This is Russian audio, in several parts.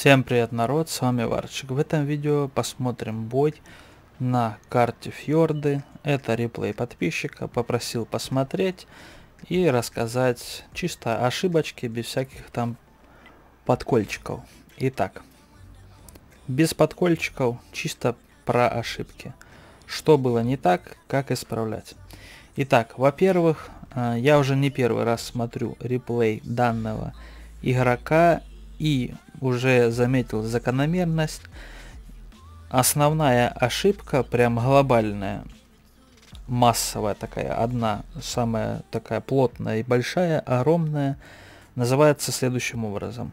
Всем привет, народ, с вами Варчик. В этом видео посмотрим бой на карте Фьорды. Это реплей подписчика, попросил посмотреть и рассказать чисто ошибочки, без всяких там подкольчиков. Итак, без подкольчиков, чисто про ошибки. Что было не так, как исправлять. Итак, во-первых, э, я уже не первый раз смотрю реплей данного игрока и уже заметил закономерность. Основная ошибка, прям глобальная, массовая такая, одна, самая такая плотная и большая, огромная, называется следующим образом.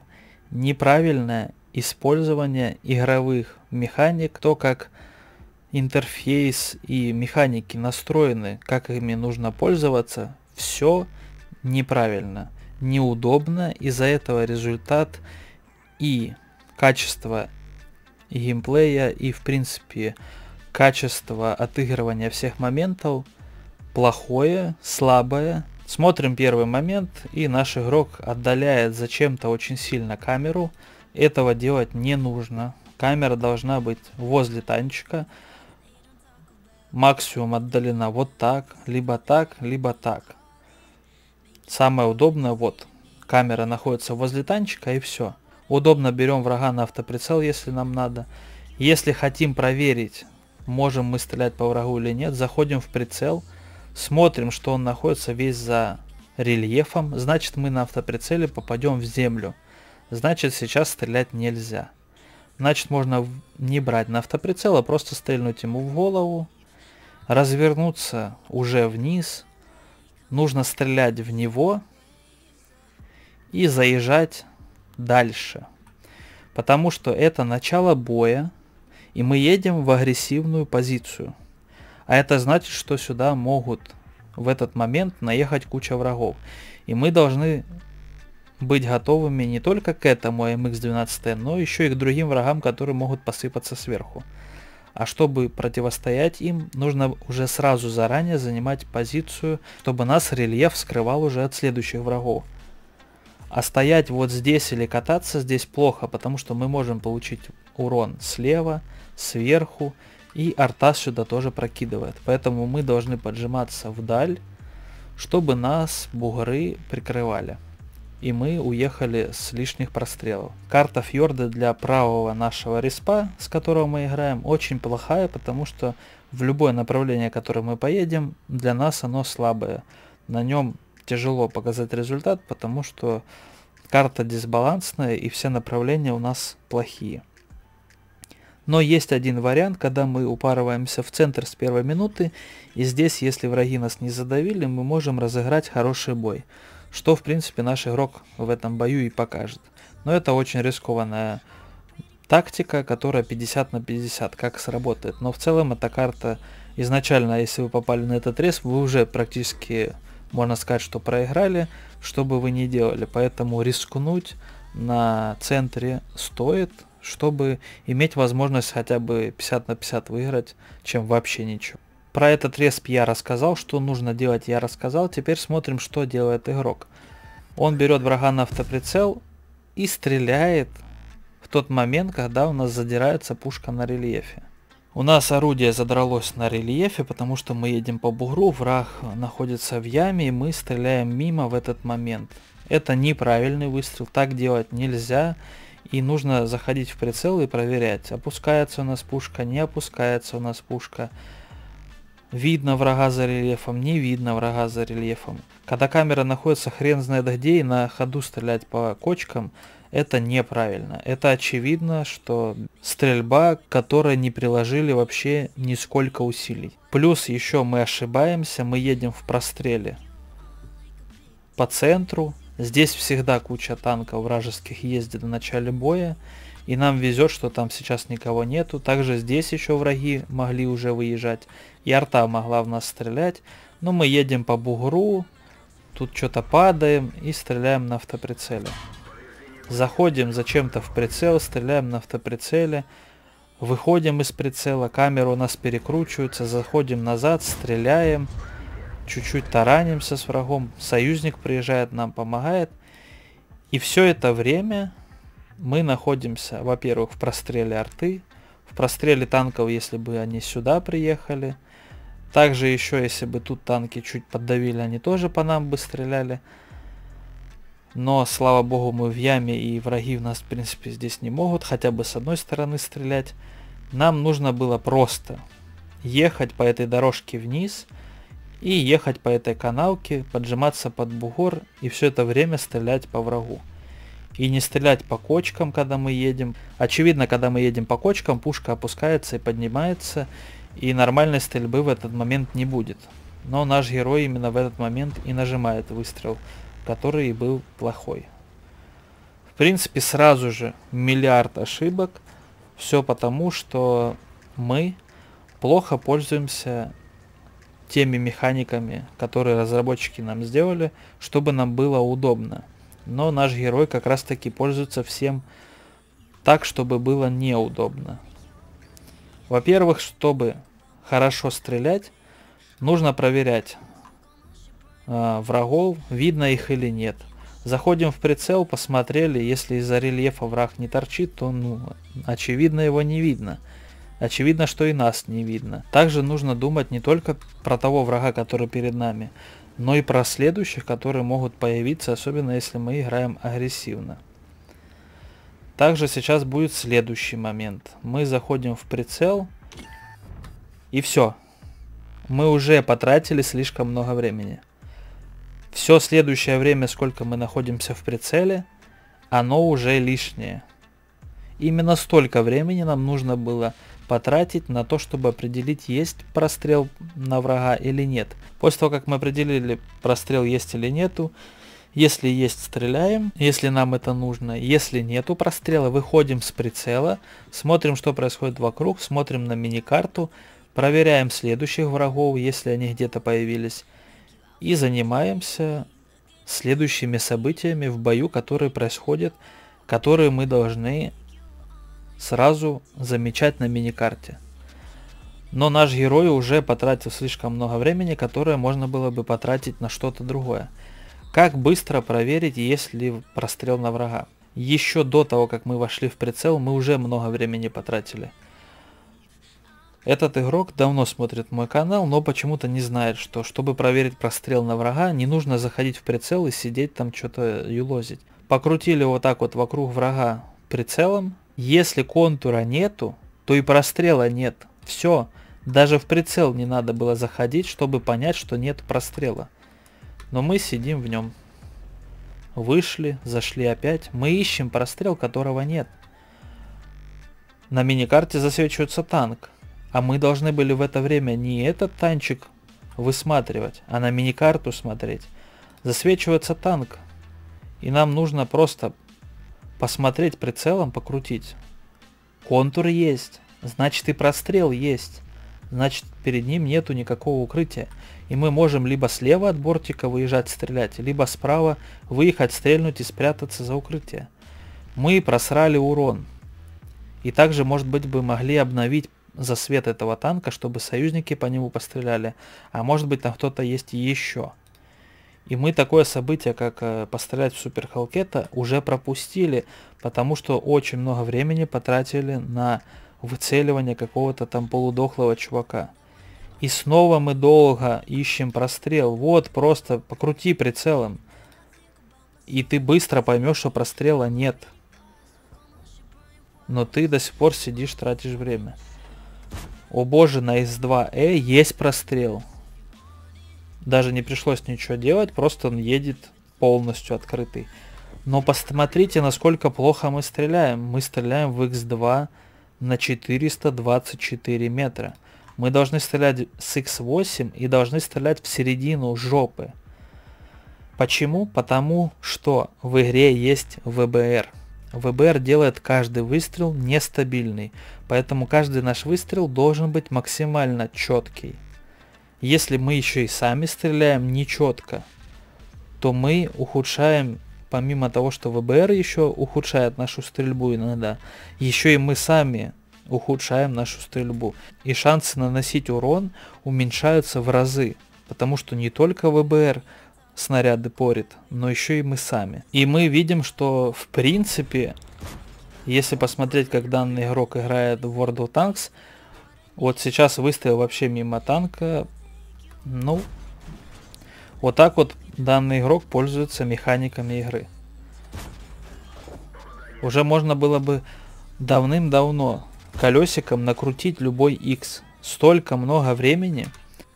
Неправильное использование игровых механик, то как интерфейс и механики настроены, как ими нужно пользоваться, все неправильно, неудобно, из-за этого результат – и качество геймплея, и в принципе качество отыгрывания всех моментов плохое, слабое. Смотрим первый момент, и наш игрок отдаляет зачем-то очень сильно камеру. Этого делать не нужно. Камера должна быть возле танчика. Максимум отдалена вот так, либо так, либо так. Самое удобное вот. Камера находится возле танчика и все. Удобно берем врага на автоприцел, если нам надо. Если хотим проверить, можем мы стрелять по врагу или нет, заходим в прицел, смотрим, что он находится весь за рельефом, значит мы на автоприцеле попадем в землю. Значит сейчас стрелять нельзя. Значит можно не брать на автоприцел, а просто стрельнуть ему в голову, развернуться уже вниз, нужно стрелять в него и заезжать дальше. Потому что это начало боя, и мы едем в агрессивную позицию. А это значит, что сюда могут в этот момент наехать куча врагов. И мы должны быть готовыми не только к этому MX-12, но еще и к другим врагам, которые могут посыпаться сверху. А чтобы противостоять им, нужно уже сразу заранее занимать позицию, чтобы нас рельеф скрывал уже от следующих врагов. А стоять вот здесь или кататься здесь плохо, потому что мы можем получить урон слева, сверху, и Артас сюда тоже прокидывает. Поэтому мы должны поджиматься вдаль, чтобы нас бугры прикрывали. И мы уехали с лишних прострелов. Карта фьорда для правого нашего респа, с которого мы играем, очень плохая, потому что в любое направление, которое мы поедем, для нас оно слабое. На нем тяжело показать результат, потому что карта дисбалансная и все направления у нас плохие. Но есть один вариант, когда мы упарываемся в центр с первой минуты, и здесь, если враги нас не задавили, мы можем разыграть хороший бой, что в принципе наш игрок в этом бою и покажет. Но это очень рискованная тактика, которая 50 на 50, как сработает. Но в целом эта карта изначально, если вы попали на этот респ, вы уже практически можно сказать, что проиграли, что бы вы ни делали. Поэтому рискнуть на центре стоит, чтобы иметь возможность хотя бы 50 на 50 выиграть, чем вообще ничего. Про этот респ я рассказал, что нужно делать я рассказал, теперь смотрим, что делает игрок. Он берет врага на автоприцел и стреляет в тот момент, когда у нас задирается пушка на рельефе. У нас орудие задралось на рельефе, потому что мы едем по бугру, враг находится в яме, и мы стреляем мимо в этот момент. Это неправильный выстрел, так делать нельзя, и нужно заходить в прицел и проверять, опускается у нас пушка, не опускается у нас пушка. Видно врага за рельефом, не видно врага за рельефом. Когда камера находится хрен знает где и на ходу стрелять по кочкам, это неправильно. Это очевидно, что стрельба, к которой не приложили вообще нисколько усилий. Плюс еще мы ошибаемся, мы едем в простреле по центру. Здесь всегда куча танков вражеских ездит в начале боя. И нам везет, что там сейчас никого нету. Также здесь еще враги могли уже выезжать. И арта могла в нас стрелять. Но мы едем по бугру. Тут что-то падаем и стреляем на автоприцеле. Заходим зачем-то в прицел, стреляем на автоприцеле. Выходим из прицела, камера у нас перекручивается, заходим назад, стреляем. Чуть-чуть таранимся с врагом. Союзник приезжает, нам помогает. И все это время мы находимся, во-первых, в простреле арты, в простреле танков, если бы они сюда приехали. Также еще, если бы тут танки чуть поддавили, они тоже по нам бы стреляли. Но, слава богу, мы в яме, и враги в нас, в принципе, здесь не могут хотя бы с одной стороны стрелять. Нам нужно было просто ехать по этой дорожке вниз и ехать по этой каналке, поджиматься под бугор и все это время стрелять по врагу. И не стрелять по кочкам, когда мы едем. Очевидно, когда мы едем по кочкам, пушка опускается и поднимается, и нормальной стрельбы в этот момент не будет. Но наш герой именно в этот момент и нажимает выстрел который был плохой. В принципе, сразу же миллиард ошибок. Все потому, что мы плохо пользуемся теми механиками, которые разработчики нам сделали, чтобы нам было удобно. Но наш герой как раз таки пользуется всем так, чтобы было неудобно. Во-первых, чтобы хорошо стрелять, нужно проверять, э, врагов, видно их или нет. Заходим в прицел, посмотрели, если из-за рельефа враг не торчит, то, ну, очевидно, его не видно. Очевидно, что и нас не видно. Также нужно думать не только про того врага, который перед нами, но и про следующих, которые могут появиться, особенно если мы играем агрессивно. Также сейчас будет следующий момент. Мы заходим в прицел, и все. Мы уже потратили слишком много времени. Все следующее время, сколько мы находимся в прицеле, оно уже лишнее. Именно столько времени нам нужно было потратить на то, чтобы определить, есть прострел на врага или нет. После того, как мы определили, прострел есть или нету, если есть, стреляем, если нам это нужно. Если нету прострела, выходим с прицела, смотрим, что происходит вокруг, смотрим на мини-карту, проверяем следующих врагов, если они где-то появились и занимаемся следующими событиями в бою, которые происходят, которые мы должны сразу замечать на миникарте. Но наш герой уже потратил слишком много времени, которое можно было бы потратить на что-то другое. Как быстро проверить, есть ли прострел на врага? Еще до того, как мы вошли в прицел, мы уже много времени потратили. Этот игрок давно смотрит мой канал, но почему-то не знает, что чтобы проверить прострел на врага, не нужно заходить в прицел и сидеть там что-то юлозить. Покрутили вот так вот вокруг врага прицелом. Если контура нету, то и прострела нет. Все. Даже в прицел не надо было заходить, чтобы понять, что нет прострела. Но мы сидим в нем. Вышли, зашли опять. Мы ищем прострел, которого нет. На миникарте засвечивается танк. А мы должны были в это время не этот танчик высматривать, а на миникарту смотреть. Засвечивается танк. И нам нужно просто посмотреть прицелом, покрутить. Контур есть, значит и прострел есть. Значит, перед ним нету никакого укрытия. И мы можем либо слева от бортика выезжать стрелять, либо справа выехать стрельнуть и спрятаться за укрытие. Мы просрали урон. И также, может быть, бы могли обновить за свет этого танка, чтобы союзники по нему постреляли. А может быть там кто-то есть еще. И мы такое событие, как э, пострелять в Супер Халкета, уже пропустили, потому что очень много времени потратили на выцеливание какого-то там полудохлого чувака. И снова мы долго ищем прострел. Вот, просто покрути прицелом. И ты быстро поймешь, что прострела нет. Но ты до сих пор сидишь, тратишь время. О боже, на С2Э есть прострел. Даже не пришлось ничего делать, просто он едет полностью открытый. Но посмотрите, насколько плохо мы стреляем. Мы стреляем в Х2 на 424 метра. Мы должны стрелять с Х8 и должны стрелять в середину жопы. Почему? Потому что в игре есть ВБР. ВБР делает каждый выстрел нестабильный, поэтому каждый наш выстрел должен быть максимально четкий. Если мы еще и сами стреляем нечетко, то мы ухудшаем, помимо того, что ВБР еще ухудшает нашу стрельбу иногда, еще и мы сами ухудшаем нашу стрельбу. И шансы наносить урон уменьшаются в разы, потому что не только ВБР, снаряды порит, но еще и мы сами. И мы видим, что в принципе, если посмотреть, как данный игрок играет в World of Tanks, вот сейчас выставил вообще мимо танка, ну, вот так вот данный игрок пользуется механиками игры. Уже можно было бы давным-давно колесиком накрутить любой X. Столько много времени,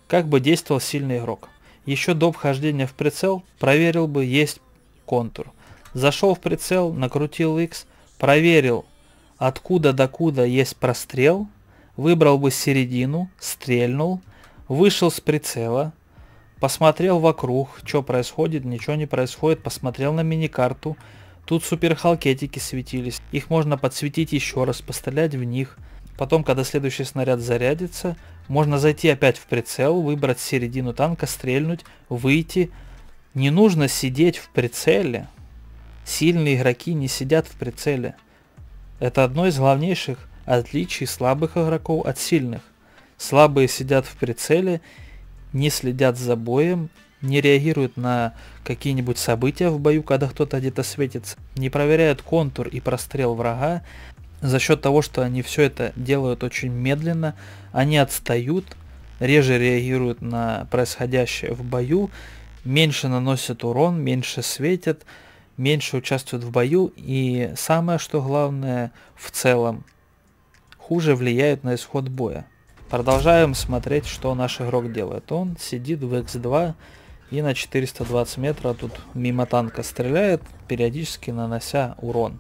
как бы действовал сильный игрок. Еще до вхождения в прицел проверил бы, есть контур. Зашел в прицел, накрутил X, проверил, откуда до куда есть прострел, выбрал бы середину, стрельнул, вышел с прицела, посмотрел вокруг, что происходит, ничего не происходит, посмотрел на миникарту, тут суперхалкетики светились, их можно подсветить еще раз, пострелять в них – Потом, когда следующий снаряд зарядится, можно зайти опять в прицел, выбрать середину танка, стрельнуть, выйти. Не нужно сидеть в прицеле. Сильные игроки не сидят в прицеле. Это одно из главнейших отличий слабых игроков от сильных. Слабые сидят в прицеле, не следят за боем, не реагируют на какие-нибудь события в бою, когда кто-то где-то светится, не проверяют контур и прострел врага, за счет того, что они все это делают очень медленно, они отстают, реже реагируют на происходящее в бою, меньше наносят урон, меньше светят, меньше участвуют в бою и самое что главное в целом хуже влияют на исход боя. Продолжаем смотреть, что наш игрок делает. Он сидит в X2 и на 420 метра тут мимо танка стреляет, периодически нанося урон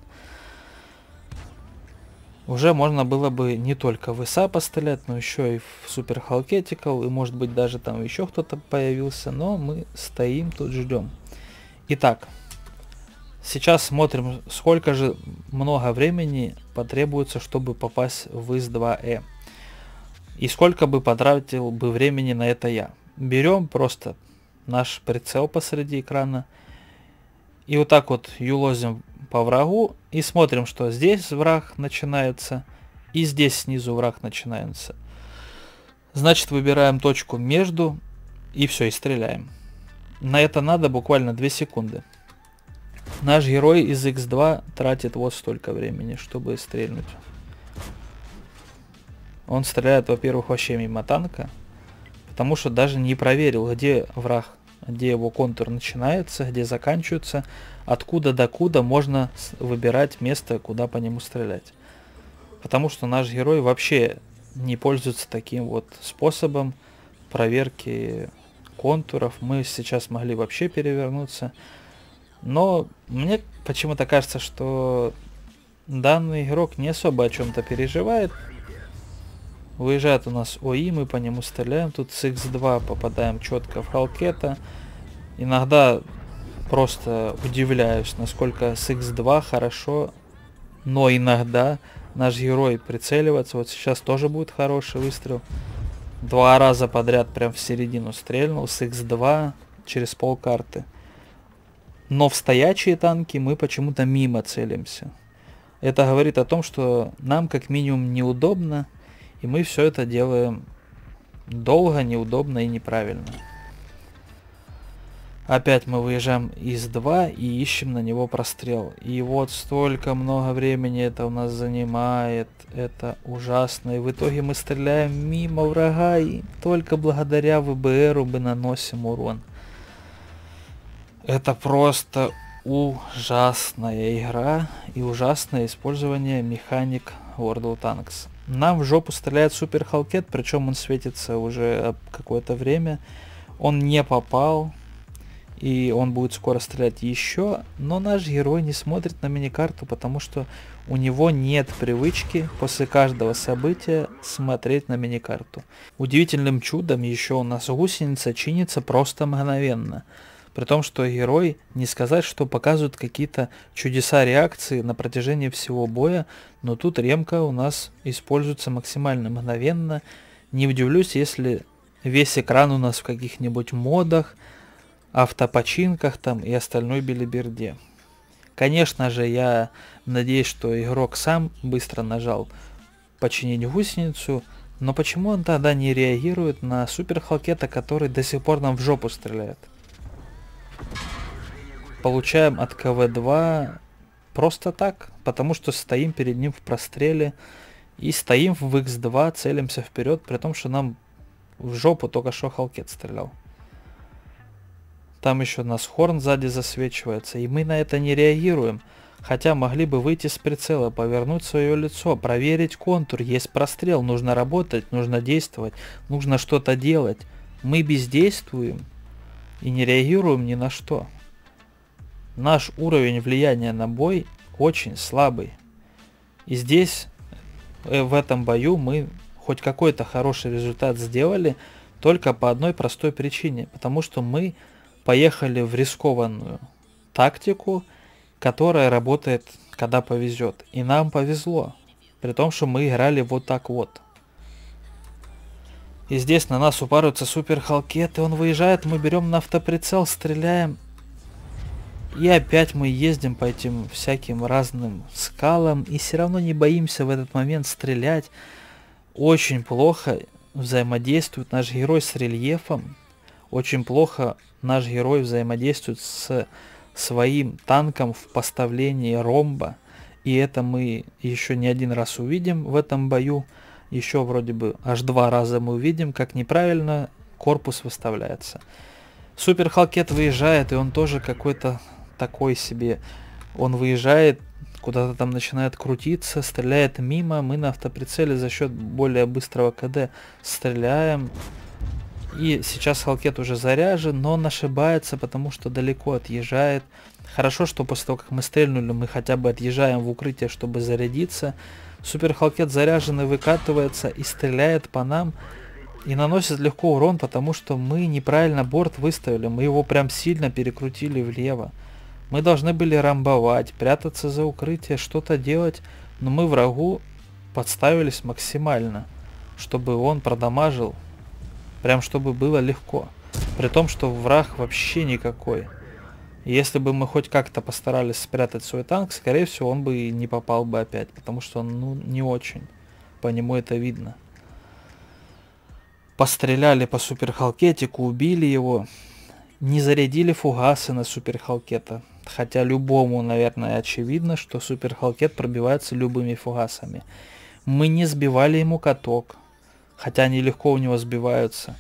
уже можно было бы не только в ИСА пострелять, но еще и в Супер Халкетикал, и может быть даже там еще кто-то появился, но мы стоим тут ждем. Итак, сейчас смотрим, сколько же много времени потребуется, чтобы попасть в ИС-2Э. И сколько бы потратил бы времени на это я. Берем просто наш прицел посреди экрана – и вот так вот юлозим по врагу и смотрим, что здесь враг начинается и здесь снизу враг начинается. Значит, выбираем точку между и все, и стреляем. На это надо буквально 2 секунды. Наш герой из X2 тратит вот столько времени, чтобы стрельнуть. Он стреляет, во-первых, вообще мимо танка, потому что даже не проверил, где враг где его контур начинается, где заканчивается, откуда до куда можно выбирать место, куда по нему стрелять. Потому что наш герой вообще не пользуется таким вот способом проверки контуров. Мы сейчас могли вообще перевернуться. Но мне почему-то кажется, что данный игрок не особо о чем-то переживает, Выезжает у нас ОИ, мы по нему стреляем. Тут с X2 попадаем четко в Халкета. Иногда просто удивляюсь, насколько с X2 хорошо, но иногда наш герой прицеливается. Вот сейчас тоже будет хороший выстрел. Два раза подряд прям в середину стрельнул с X2 через карты, Но в стоячие танки мы почему-то мимо целимся. Это говорит о том, что нам как минимум неудобно, и мы все это делаем долго, неудобно и неправильно. Опять мы выезжаем из 2 и ищем на него прострел. И вот столько много времени это у нас занимает. Это ужасно. И в итоге мы стреляем мимо врага и только благодаря ВБР мы наносим урон. Это просто ужасная игра и ужасное использование механик World of Tanks. Нам в жопу стреляет Супер Халкет, причем он светится уже э, какое-то время. Он не попал, и он будет скоро стрелять еще, но наш герой не смотрит на мини-карту, потому что у него нет привычки после каждого события смотреть на мини-карту. Удивительным чудом еще у нас гусеница чинится просто мгновенно – при том, что герой, не сказать, что показывают какие-то чудеса реакции на протяжении всего боя, но тут ремка у нас используется максимально мгновенно. Не удивлюсь, если весь экран у нас в каких-нибудь модах, автопочинках там и остальной билиберде. Конечно же, я надеюсь, что игрок сам быстро нажал починить гусеницу, но почему он тогда не реагирует на супер который до сих пор нам в жопу стреляет? получаем от КВ-2 просто так, потому что стоим перед ним в простреле и стоим в X2, целимся вперед, при том, что нам в жопу только что Халкет стрелял. Там еще нас Хорн сзади засвечивается, и мы на это не реагируем. Хотя могли бы выйти с прицела, повернуть свое лицо, проверить контур, есть прострел, нужно работать, нужно действовать, нужно что-то делать. Мы бездействуем и не реагируем ни на что наш уровень влияния на бой очень слабый. И здесь, э, в этом бою, мы хоть какой-то хороший результат сделали только по одной простой причине. Потому что мы поехали в рискованную тактику, которая работает, когда повезет. И нам повезло. При том, что мы играли вот так вот. И здесь на нас упарываются супер халкеты. Он выезжает, мы берем на автоприцел, стреляем. И опять мы ездим по этим всяким разным скалам и все равно не боимся в этот момент стрелять. Очень плохо взаимодействует наш герой с рельефом. Очень плохо наш герой взаимодействует с своим танком в поставлении ромба. И это мы еще не один раз увидим в этом бою. Еще вроде бы аж два раза мы увидим, как неправильно корпус выставляется. Супер Халкет выезжает, и он тоже какой-то такой себе. Он выезжает, куда-то там начинает крутиться, стреляет мимо. Мы на автоприцеле за счет более быстрого КД стреляем. И сейчас Халкет уже заряжен, но он ошибается, потому что далеко отъезжает. Хорошо, что после того, как мы стрельнули, мы хотя бы отъезжаем в укрытие, чтобы зарядиться. Супер Халкет заряжен и выкатывается, и стреляет по нам. И наносит легко урон, потому что мы неправильно борт выставили. Мы его прям сильно перекрутили влево. Мы должны были рамбовать, прятаться за укрытие, что-то делать, но мы врагу подставились максимально, чтобы он продамажил, прям чтобы было легко. При том, что враг вообще никакой. Если бы мы хоть как-то постарались спрятать свой танк, скорее всего, он бы и не попал бы опять, потому что он ну, не очень. По нему это видно. Постреляли по суперхалкетику, убили его. Не зарядили фугасы на суперхалкета. Хотя любому, наверное, очевидно, что суперхалкет пробивается любыми фугасами. Мы не сбивали ему каток, хотя они легко у него сбиваются.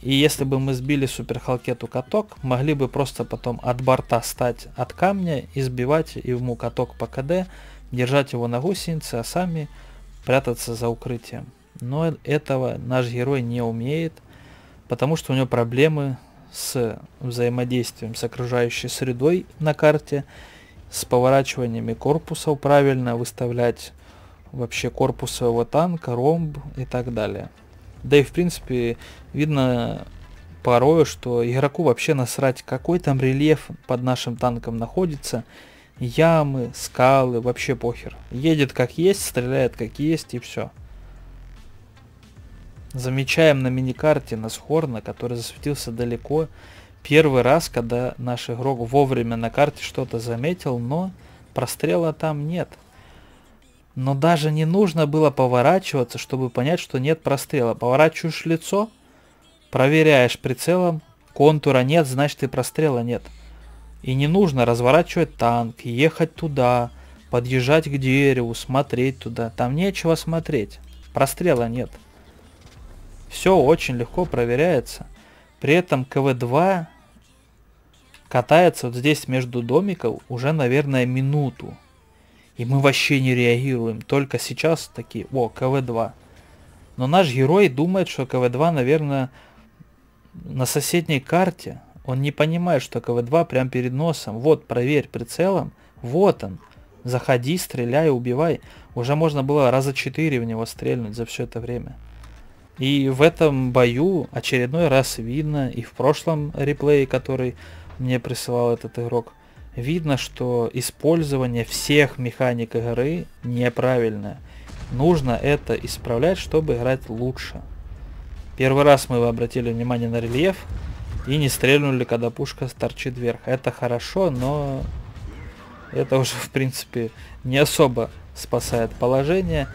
И если бы мы сбили суперхалкету каток, могли бы просто потом от борта стать от камня и сбивать ему каток по КД, держать его на гусенице, а сами прятаться за укрытием. Но этого наш герой не умеет, потому что у него проблемы с взаимодействием с окружающей средой на карте, с поворачиваниями корпусов, правильно выставлять вообще корпус своего танка, ромб и так далее. Да и в принципе видно порою, что игроку вообще насрать, какой там рельеф под нашим танком находится, ямы, скалы, вообще похер. Едет как есть, стреляет как есть и все. Замечаем на миникарте Насхорна, который засветился далеко. Первый раз, когда наш игрок вовремя на карте что-то заметил, но прострела там нет. Но даже не нужно было поворачиваться, чтобы понять, что нет прострела. Поворачиваешь лицо, проверяешь прицелом, контура нет, значит и прострела нет. И не нужно разворачивать танк, ехать туда, подъезжать к дереву, смотреть туда. Там нечего смотреть. Прострела нет. Все очень легко проверяется. При этом КВ-2 катается вот здесь между домиков уже, наверное, минуту. И мы вообще не реагируем. Только сейчас такие, о, КВ-2. Но наш герой думает, что КВ-2, наверное, на соседней карте. Он не понимает, что КВ-2 прям перед носом. Вот, проверь прицелом. Вот он. Заходи, стреляй, убивай. Уже можно было раза четыре в него стрельнуть за все это время. И в этом бою очередной раз видно, и в прошлом реплее, который мне присылал этот игрок, видно, что использование всех механик игры неправильное. Нужно это исправлять, чтобы играть лучше. Первый раз мы обратили внимание на рельеф и не стрельнули, когда пушка торчит вверх. Это хорошо, но это уже, в принципе, не особо спасает положение.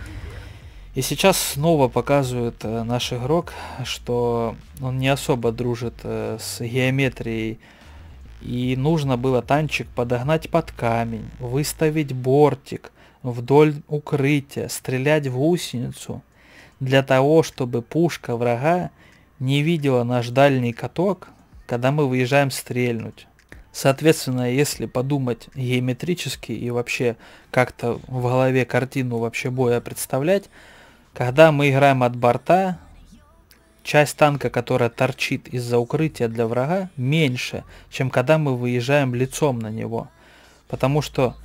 И сейчас снова показывает э, наш игрок, что он не особо дружит э, с геометрией. И нужно было танчик подогнать под камень, выставить бортик вдоль укрытия, стрелять в гусеницу, для того, чтобы пушка врага не видела наш дальний каток, когда мы выезжаем стрельнуть. Соответственно, если подумать геометрически и вообще как-то в голове картину вообще боя представлять, когда мы играем от борта, часть танка, которая торчит из-за укрытия для врага, меньше, чем когда мы выезжаем лицом на него. Потому что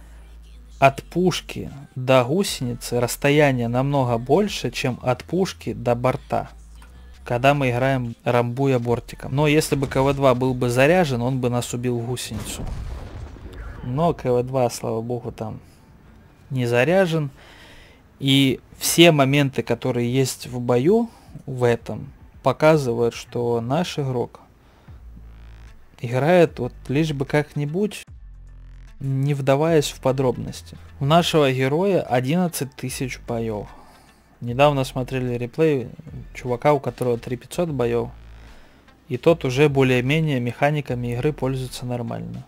от пушки до гусеницы расстояние намного больше, чем от пушки до борта. Когда мы играем рамбуя бортиком. Но если бы КВ-2 был бы заряжен, он бы нас убил в гусеницу. Но КВ-2, слава богу, там не заряжен. И все моменты, которые есть в бою, в этом, показывают, что наш игрок играет вот лишь бы как-нибудь, не вдаваясь в подробности. У нашего героя 11 тысяч боев. Недавно смотрели реплей чувака, у которого 3500 боев. И тот уже более-менее механиками игры пользуется нормально.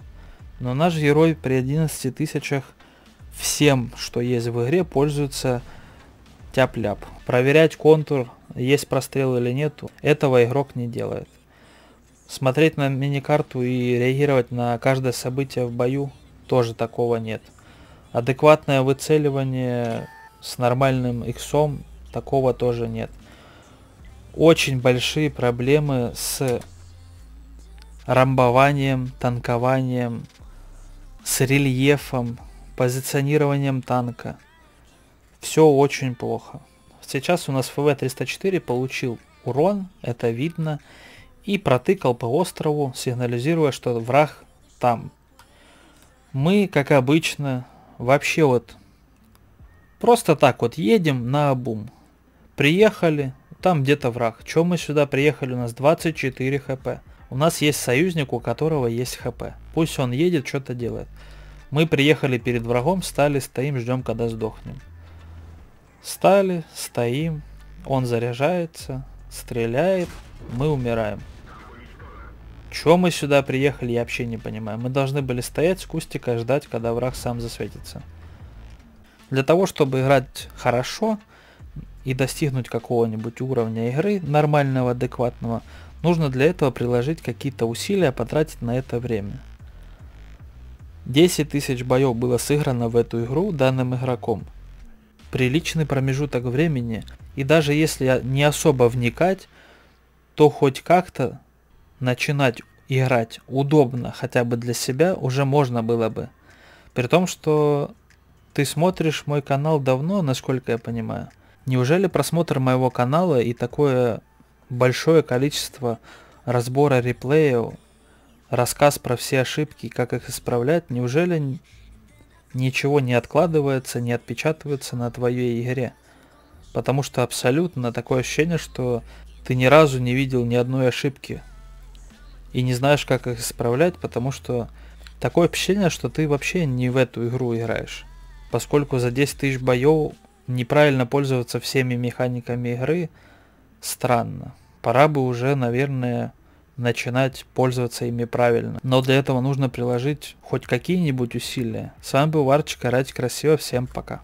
Но наш герой при 11 тысячах всем, что есть в игре, пользуется тяп-ляп. Проверять контур, есть прострел или нету, этого игрок не делает. Смотреть на мини-карту и реагировать на каждое событие в бою тоже такого нет. Адекватное выцеливание с нормальным иксом такого тоже нет. Очень большие проблемы с рамбованием, танкованием, с рельефом, позиционированием танка. Все очень плохо. Сейчас у нас ФВ-304 получил урон, это видно, и протыкал по острову, сигнализируя, что враг там. Мы, как обычно, вообще вот просто так вот едем на обум. Приехали, там где-то враг. Чем мы сюда приехали? У нас 24 хп. У нас есть союзник, у которого есть хп. Пусть он едет, что-то делает. Мы приехали перед врагом, стали, стоим, ждем, когда сдохнем. Стали, стоим, он заряжается, стреляет, мы умираем. Чем мы сюда приехали, я вообще не понимаю. Мы должны были стоять с кустика и ждать, когда враг сам засветится. Для того, чтобы играть хорошо и достигнуть какого-нибудь уровня игры, нормального, адекватного, нужно для этого приложить какие-то усилия, потратить на это время. 10 тысяч боев было сыграно в эту игру данным игроком. Приличный промежуток времени, и даже если не особо вникать, то хоть как-то начинать играть удобно хотя бы для себя уже можно было бы. При том, что ты смотришь мой канал давно, насколько я понимаю. Неужели просмотр моего канала и такое большое количество разбора реплеев рассказ про все ошибки и как их исправлять, неужели ничего не откладывается, не отпечатывается на твоей игре? Потому что абсолютно такое ощущение, что ты ни разу не видел ни одной ошибки и не знаешь, как их исправлять, потому что такое ощущение, что ты вообще не в эту игру играешь. Поскольку за 10 тысяч боев неправильно пользоваться всеми механиками игры, странно. Пора бы уже, наверное, начинать пользоваться ими правильно. Но для этого нужно приложить хоть какие-нибудь усилия. С вами был Варчик, орать красиво, всем пока.